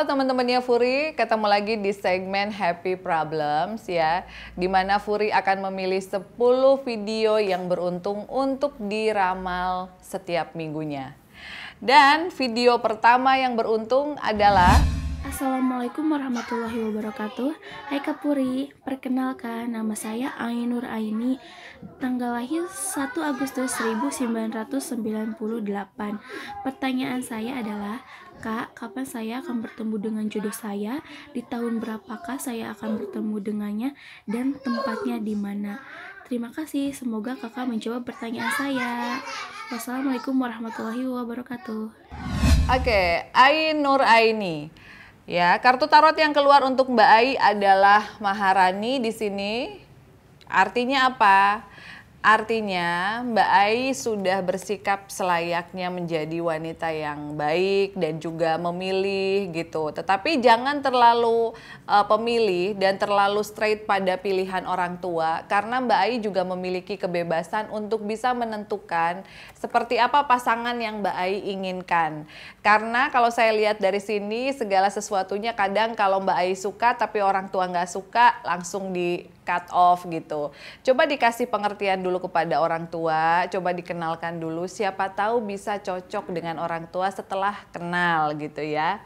Halo teman-temannya Furi, ketemu lagi di segmen Happy Problems ya, di mana Furi akan memilih 10 video yang beruntung untuk diramal setiap minggunya. Dan video pertama yang beruntung adalah Assalamualaikum warahmatullahi wabarakatuh Hai Kapuri, perkenalkan nama saya Ainur Aini Tanggal lahir 1 Agustus 1998 Pertanyaan saya adalah Kak, kapan saya akan bertemu dengan jodoh saya? Di tahun berapakah saya akan bertemu dengannya? Dan tempatnya di mana? Terima kasih, semoga kakak menjawab pertanyaan saya Wassalamualaikum warahmatullahi wabarakatuh Oke, okay, Ainur Aini Ya, kartu tarot yang keluar untuk Mbak Ai adalah Maharani di sini. Artinya apa? Artinya Mbak Ai sudah bersikap selayaknya menjadi wanita yang baik dan juga memilih gitu. Tetapi jangan terlalu uh, pemilih dan terlalu straight pada pilihan orang tua karena Mbak Ai juga memiliki kebebasan untuk bisa menentukan seperti apa pasangan yang Mbak Ai inginkan. Karena kalau saya lihat dari sini segala sesuatunya kadang kalau Mbak Ai suka tapi orang tua nggak suka langsung di cut off gitu. Coba dikasih pengertian dulu kepada orang tua, coba dikenalkan dulu siapa tahu bisa cocok dengan orang tua setelah kenal gitu ya.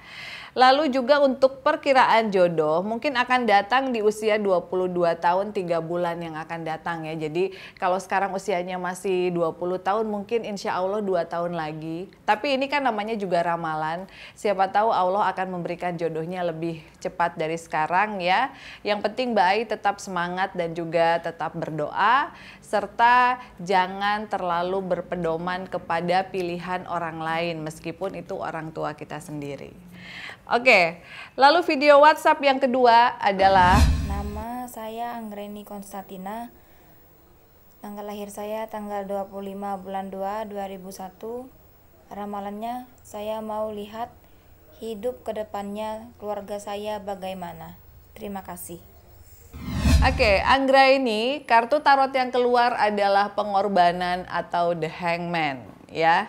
Lalu juga untuk perkiraan jodoh mungkin akan datang di usia 22 tahun 3 bulan yang akan datang ya. Jadi kalau sekarang usianya masih 20 tahun mungkin insya Allah 2 tahun lagi. Tapi ini kan namanya juga ramalan. Siapa tahu Allah akan memberikan jodohnya lebih cepat dari sekarang ya. Yang penting Mbak Ai tetap semangat dan juga tetap berdoa serta jangan terlalu berpedoman kepada pilihan orang lain meskipun itu orang tua kita sendiri. Oke, lalu video WhatsApp yang kedua adalah Nama saya Anggreni Konstantina. Tanggal lahir saya tanggal 25 bulan 2 2001. Ramalannya saya mau lihat hidup kedepannya keluarga saya bagaimana. Terima kasih. Oke, okay, Anggra ini kartu tarot yang keluar adalah pengorbanan atau the hangman, ya.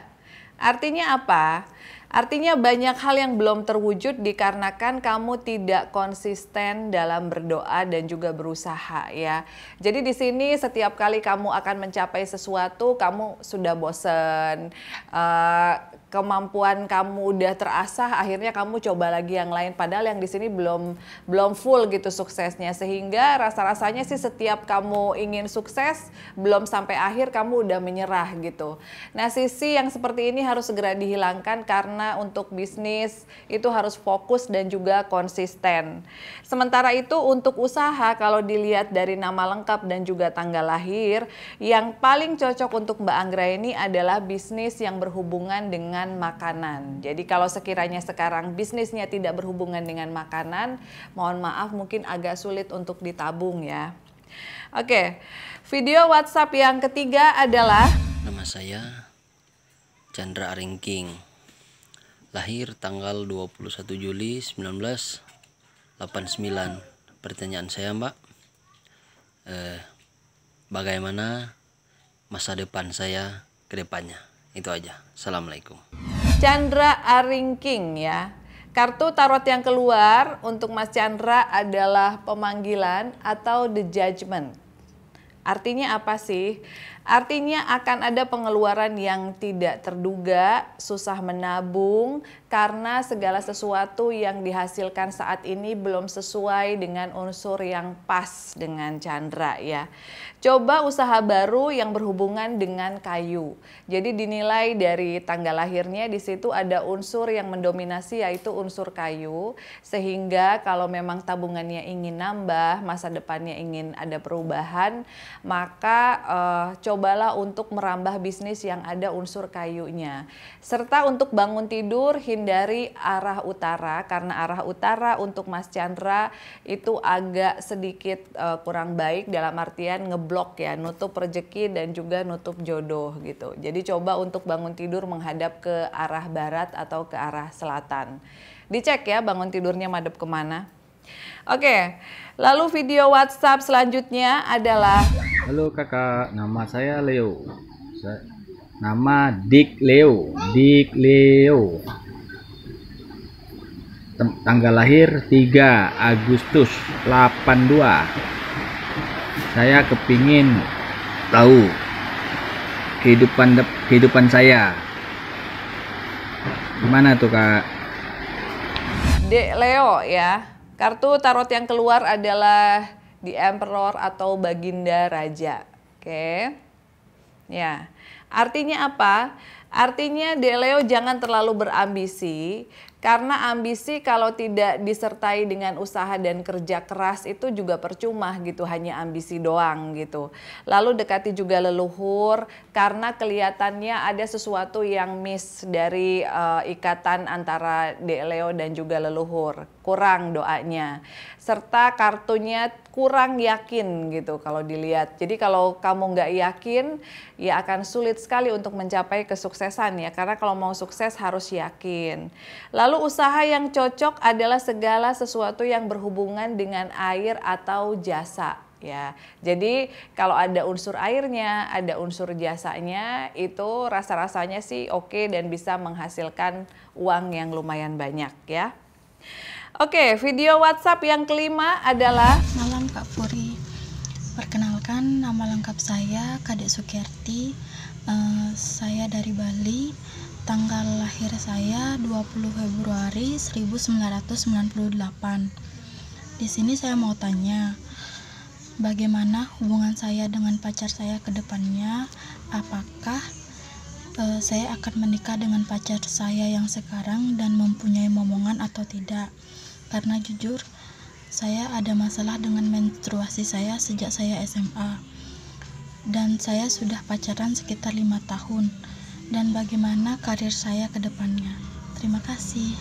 Artinya apa? Artinya banyak hal yang belum terwujud dikarenakan kamu tidak konsisten dalam berdoa dan juga berusaha ya. Jadi di sini setiap kali kamu akan mencapai sesuatu, kamu sudah bosen, uh, kemampuan kamu udah terasah akhirnya kamu coba lagi yang lain padahal yang di sini belum belum full gitu suksesnya sehingga rasa-rasanya sih setiap kamu ingin sukses belum sampai akhir kamu udah menyerah gitu. Nah, sisi yang seperti ini harus segera dihilangkan karena untuk bisnis itu harus fokus dan juga konsisten. Sementara itu untuk usaha kalau dilihat dari nama lengkap dan juga tanggal lahir yang paling cocok untuk Mbak Anggra ini adalah bisnis yang berhubungan dengan dengan makanan. Jadi kalau sekiranya sekarang bisnisnya tidak berhubungan dengan makanan, mohon maaf mungkin agak sulit untuk ditabung ya. Oke, video WhatsApp yang ketiga adalah Nama saya Chandra Aringking. Lahir tanggal 21 Juli 1989. Pertanyaan saya, Mbak, eh, bagaimana masa depan saya ke depannya? Itu aja. Assalamualaikum. Chandra Aringking ya. Kartu tarot yang keluar untuk Mas Chandra adalah pemanggilan atau the judgment. Artinya apa sih? Artinya akan ada pengeluaran yang tidak terduga, susah menabung, karena segala sesuatu yang dihasilkan saat ini belum sesuai dengan unsur yang pas dengan Chandra ya. Coba usaha baru yang berhubungan dengan kayu. Jadi dinilai dari tanggal lahirnya di situ ada unsur yang mendominasi yaitu unsur kayu sehingga kalau memang tabungannya ingin nambah, masa depannya ingin ada perubahan, maka eh, cobalah untuk merambah bisnis yang ada unsur kayunya. Serta untuk bangun tidur, dari arah utara karena arah utara untuk Mas Chandra itu agak sedikit uh, kurang baik dalam artian ngeblok ya, nutup rejeki dan juga nutup jodoh gitu. Jadi coba untuk bangun tidur menghadap ke arah barat atau ke arah selatan. Dicek ya bangun tidurnya madep kemana. Oke, lalu video WhatsApp selanjutnya adalah Halo kakak, nama saya Leo. nama Dick Leo, Dick Leo tanggal lahir 3 Agustus 82 saya kepingin tahu kehidupan kehidupan saya gimana tuh kak Dek Leo ya kartu tarot yang keluar adalah di Emperor atau Baginda Raja oke okay. ya artinya apa Artinya Leo jangan terlalu berambisi karena ambisi kalau tidak disertai dengan usaha dan kerja keras itu juga percuma gitu, hanya ambisi doang gitu. Lalu dekati juga leluhur karena kelihatannya ada sesuatu yang miss dari uh, ikatan antara Deleo dan juga leluhur kurang doanya serta kartunya kurang yakin gitu kalau dilihat. Jadi kalau kamu nggak yakin ya akan sulit sekali untuk mencapai kesuksesan ya karena kalau mau sukses harus yakin. Lalu usaha yang cocok adalah segala sesuatu yang berhubungan dengan air atau jasa ya. Jadi kalau ada unsur airnya, ada unsur jasanya itu rasa-rasanya sih oke dan bisa menghasilkan uang yang lumayan banyak ya. Oke, video WhatsApp yang kelima adalah Malam Kak Puri. Perkenalkan nama lengkap saya Kadek Sukerti. Uh, eh, saya dari Bali. Tanggal lahir saya 20 Februari 1998. Di sini saya mau tanya, bagaimana hubungan saya dengan pacar saya ke depannya? Apakah eh, saya akan menikah dengan pacar saya yang sekarang dan mempunyai momongan atau tidak? karena jujur saya ada masalah dengan menstruasi saya sejak saya SMA dan saya sudah pacaran sekitar lima tahun dan bagaimana karir saya ke depannya. Terima kasih.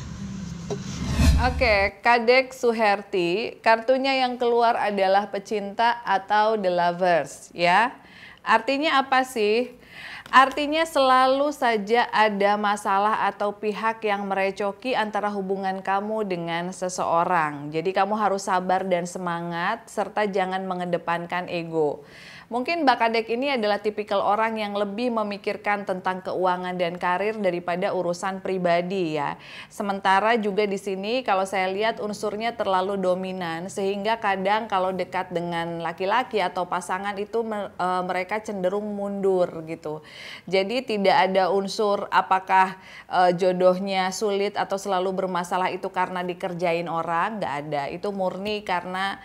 Oke, okay, Kadek Suherti, kartunya yang keluar adalah pecinta atau the lovers, ya. Artinya apa sih? Artinya selalu saja ada masalah atau pihak yang merecoki antara hubungan kamu dengan seseorang. Jadi kamu harus sabar dan semangat serta jangan mengedepankan ego. Mungkin Bakadek ini adalah tipikal orang yang lebih memikirkan tentang keuangan dan karir daripada urusan pribadi ya. Sementara juga di sini kalau saya lihat unsurnya terlalu dominan sehingga kadang kalau dekat dengan laki-laki atau pasangan itu e, mereka cenderung mundur gitu. Jadi tidak ada unsur apakah e, jodohnya sulit atau selalu bermasalah itu karena dikerjain orang, nggak ada. Itu murni karena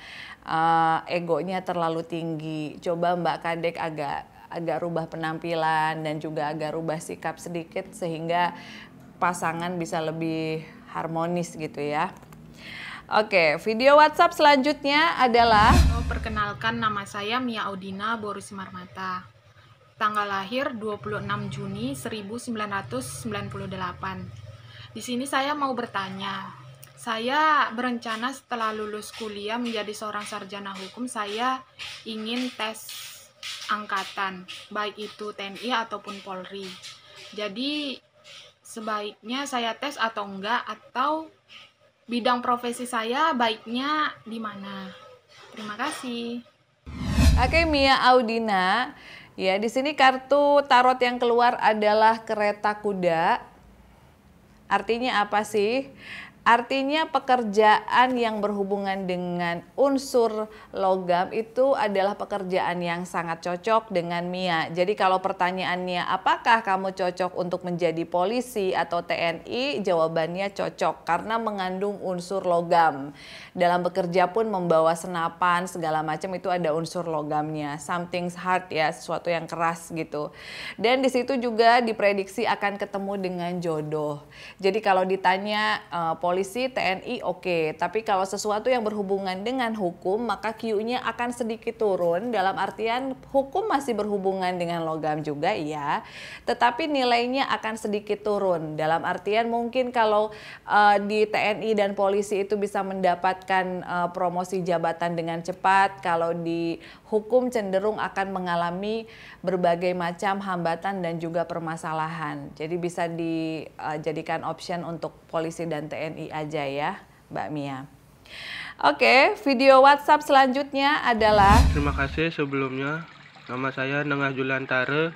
uh, egonya terlalu tinggi. Coba Mbak Kadek agak agak rubah penampilan dan juga agak rubah sikap sedikit sehingga pasangan bisa lebih harmonis gitu ya. Oke, video WhatsApp selanjutnya adalah Halo, perkenalkan nama saya Mia Audina Boris Marmata. Tanggal lahir 26 Juni 1998. Di sini saya mau bertanya, saya berencana setelah lulus kuliah menjadi seorang sarjana hukum, saya ingin tes angkatan, baik itu TNI ataupun Polri. Jadi sebaiknya saya tes atau enggak atau bidang profesi saya baiknya di mana? Terima kasih. Oke Mia Audina, ya di sini kartu tarot yang keluar adalah kereta kuda. Artinya apa sih? Artinya pekerjaan yang berhubungan dengan unsur logam itu adalah pekerjaan yang sangat cocok dengan Mia. Jadi kalau pertanyaannya apakah kamu cocok untuk menjadi polisi atau TNI? Jawabannya cocok karena mengandung unsur logam. Dalam bekerja pun membawa senapan segala macam itu ada unsur logamnya. Something hard ya, sesuatu yang keras gitu. Dan di situ juga diprediksi akan ketemu dengan jodoh. Jadi kalau ditanya uh, polisi polisi, TNI oke, okay. tapi kalau sesuatu yang berhubungan dengan hukum maka Q-nya akan sedikit turun dalam artian hukum masih berhubungan dengan logam juga ya, tetapi nilainya akan sedikit turun dalam artian mungkin kalau uh, di TNI dan polisi itu bisa mendapatkan uh, promosi jabatan dengan cepat, kalau di hukum cenderung akan mengalami berbagai macam hambatan dan juga permasalahan. Jadi bisa dijadikan eh, option untuk polisi dan TNI aja ya, Mbak Mia. Oke, video WhatsApp selanjutnya adalah Terima kasih sebelumnya. Nama saya Nengah Julantare,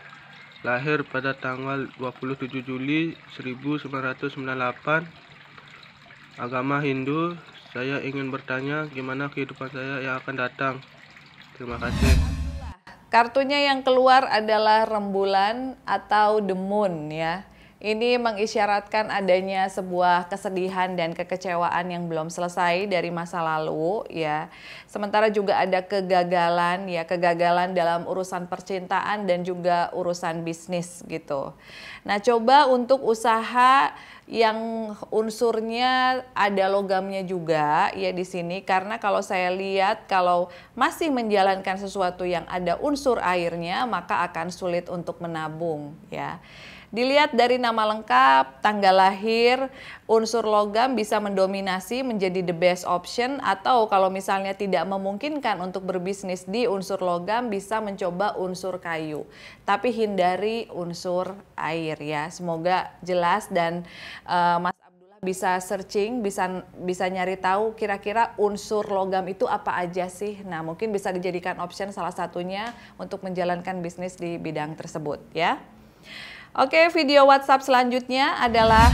lahir pada tanggal 27 Juli 1998. Agama Hindu, saya ingin bertanya gimana kehidupan saya yang akan datang. Terima kasih. Kartunya yang keluar adalah rembulan atau demun ya ini mengisyaratkan adanya sebuah kesedihan dan kekecewaan yang belum selesai dari masa lalu ya. Sementara juga ada kegagalan ya, kegagalan dalam urusan percintaan dan juga urusan bisnis gitu. Nah, coba untuk usaha yang unsurnya ada logamnya juga ya di sini karena kalau saya lihat kalau masih menjalankan sesuatu yang ada unsur airnya maka akan sulit untuk menabung ya. Dilihat dari nama lengkap, tanggal lahir, unsur logam bisa mendominasi menjadi the best option atau kalau misalnya tidak memungkinkan untuk berbisnis di unsur logam bisa mencoba unsur kayu. Tapi hindari unsur air ya. Semoga jelas dan uh, Mas bisa searching, bisa bisa nyari tahu kira-kira unsur logam itu apa aja sih. Nah, mungkin bisa dijadikan option salah satunya untuk menjalankan bisnis di bidang tersebut ya. Oke, video WhatsApp selanjutnya adalah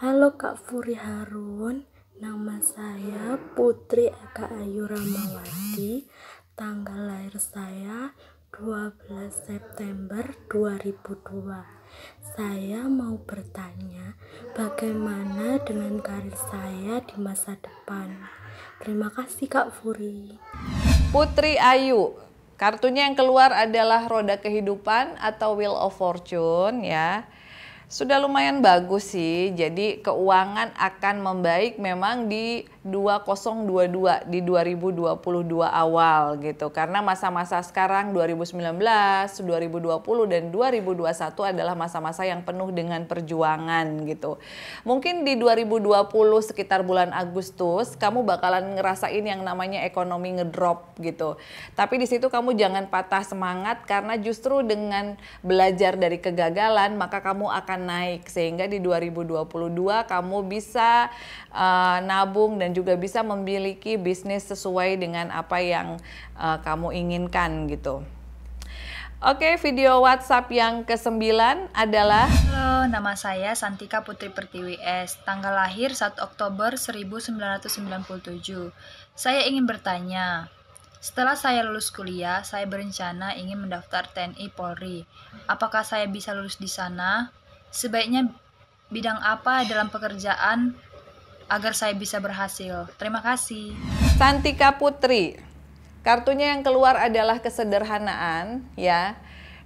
Halo Kak Furi Harun, nama saya Putri Eka Ayu Ramawati, tanggal lahir saya 12 September 2002. Saya mau bertanya, bagaimana dengan karir saya di masa depan? Terima kasih Kak Furi. Putri Ayu, Kartunya yang keluar adalah Roda Kehidupan atau Wheel of Fortune ya. Sudah lumayan bagus sih, jadi keuangan akan membaik memang di 2022 di 2022 awal gitu. Karena masa-masa sekarang 2019, 2020 dan 2021 adalah masa-masa yang penuh dengan perjuangan gitu. Mungkin di 2020 sekitar bulan Agustus kamu bakalan ngerasain yang namanya ekonomi ngedrop gitu. Tapi di situ kamu jangan patah semangat karena justru dengan belajar dari kegagalan maka kamu akan naik sehingga di 2022 kamu bisa uh, nabung dan dan juga bisa memiliki bisnis sesuai dengan apa yang uh, kamu inginkan gitu. Oke, video WhatsApp yang ke-9 adalah Halo, nama saya Santika Putri Pertiwi S, tanggal lahir 1 Oktober 1997. Saya ingin bertanya, setelah saya lulus kuliah, saya berencana ingin mendaftar TNI Polri. Apakah saya bisa lulus di sana? Sebaiknya bidang apa dalam pekerjaan agar saya bisa berhasil. Terima kasih. Santika Putri. Kartunya yang keluar adalah kesederhanaan, ya.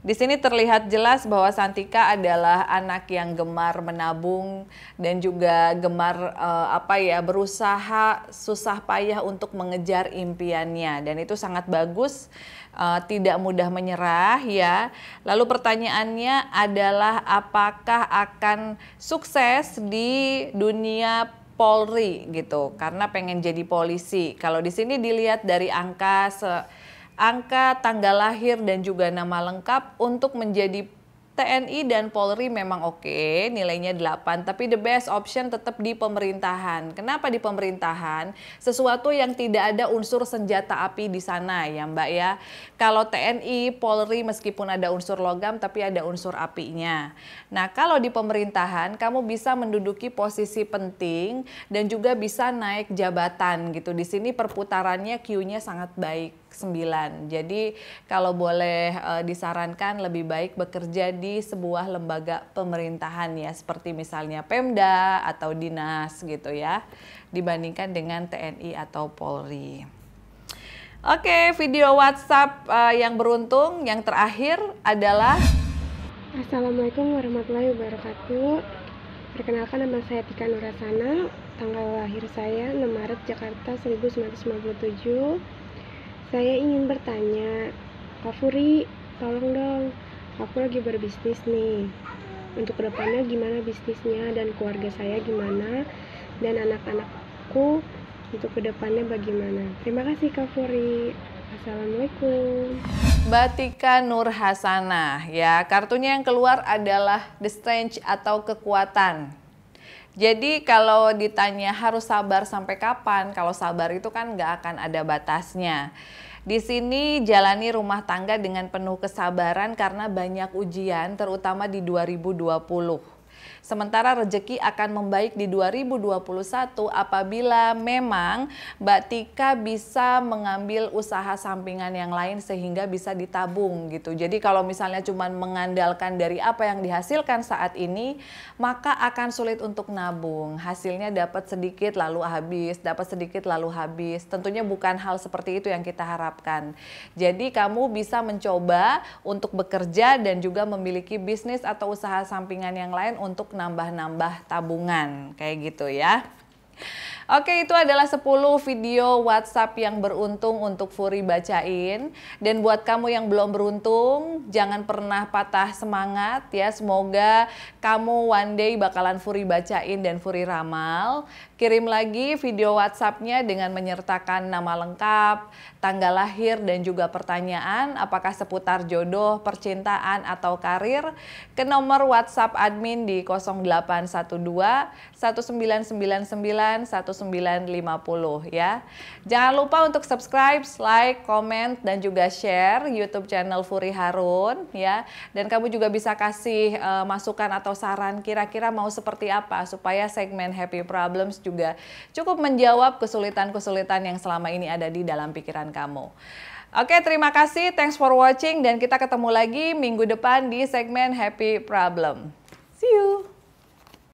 Di sini terlihat jelas bahwa Santika adalah anak yang gemar menabung dan juga gemar eh, apa ya berusaha susah payah untuk mengejar impiannya dan itu sangat bagus eh, tidak mudah menyerah ya. Lalu pertanyaannya adalah apakah akan sukses di dunia Polri gitu karena pengen jadi polisi. Kalau di sini dilihat dari angka se angka tanggal lahir dan juga nama lengkap untuk menjadi TNI dan Polri memang oke, nilainya 8, tapi the best option tetap di pemerintahan. Kenapa di pemerintahan? Sesuatu yang tidak ada unsur senjata api di sana ya Mbak ya. Kalau TNI, Polri meskipun ada unsur logam tapi ada unsur apinya. Nah kalau di pemerintahan kamu bisa menduduki posisi penting dan juga bisa naik jabatan gitu. Di sini perputarannya Q-nya sangat baik. 9. Jadi kalau boleh e, disarankan lebih baik bekerja di sebuah lembaga pemerintahan ya seperti misalnya Pemda atau dinas gitu ya dibandingkan dengan TNI atau Polri. Oke, video WhatsApp e, yang beruntung yang terakhir adalah Assalamualaikum warahmatullahi wabarakatuh. Perkenalkan nama saya Tika Nurasana, tanggal lahir saya 6 Maret Jakarta 1997. Saya ingin bertanya, Kak Furi, tolong dong, aku lagi berbisnis nih. Untuk kedepannya gimana bisnisnya dan keluarga saya gimana dan anak-anakku untuk kedepannya bagaimana. Terima kasih Kak Furi. Assalamualaikum. Batika Nur Hasanah ya kartunya yang keluar adalah the Strange atau kekuatan jadi kalau ditanya harus sabar sampai kapan, kalau sabar itu kan nggak akan ada batasnya. Di sini jalani rumah tangga dengan penuh kesabaran karena banyak ujian terutama di 2020. Sementara rejeki akan membaik di 2021 apabila memang Mbak Tika bisa mengambil usaha sampingan yang lain sehingga bisa ditabung gitu. Jadi kalau misalnya cuma mengandalkan dari apa yang dihasilkan saat ini, maka akan sulit untuk nabung. Hasilnya dapat sedikit lalu habis, dapat sedikit lalu habis. Tentunya bukan hal seperti itu yang kita harapkan. Jadi kamu bisa mencoba untuk bekerja dan juga memiliki bisnis atau usaha sampingan yang lain untuk untuk nambah-nambah tabungan kayak gitu ya. Oke, itu adalah 10 video WhatsApp yang beruntung untuk Furi bacain. Dan buat kamu yang belum beruntung, jangan pernah patah semangat ya. Semoga kamu one day bakalan Furi bacain dan Furi ramal. Kirim lagi video WhatsAppnya dengan menyertakan nama lengkap, tanggal lahir dan juga pertanyaan apakah seputar jodoh, percintaan atau karir ke nomor WhatsApp admin di 0812 1999 1950 ya. Jangan lupa untuk subscribe, like, comment dan juga share YouTube channel Furi Harun ya. Dan kamu juga bisa kasih uh, masukan atau saran kira-kira mau seperti apa supaya segmen Happy Problems juga cukup menjawab kesulitan-kesulitan yang selama ini ada di dalam pikiran kamu. Oke, terima kasih. Thanks for watching dan kita ketemu lagi minggu depan di segmen Happy Problem. See you.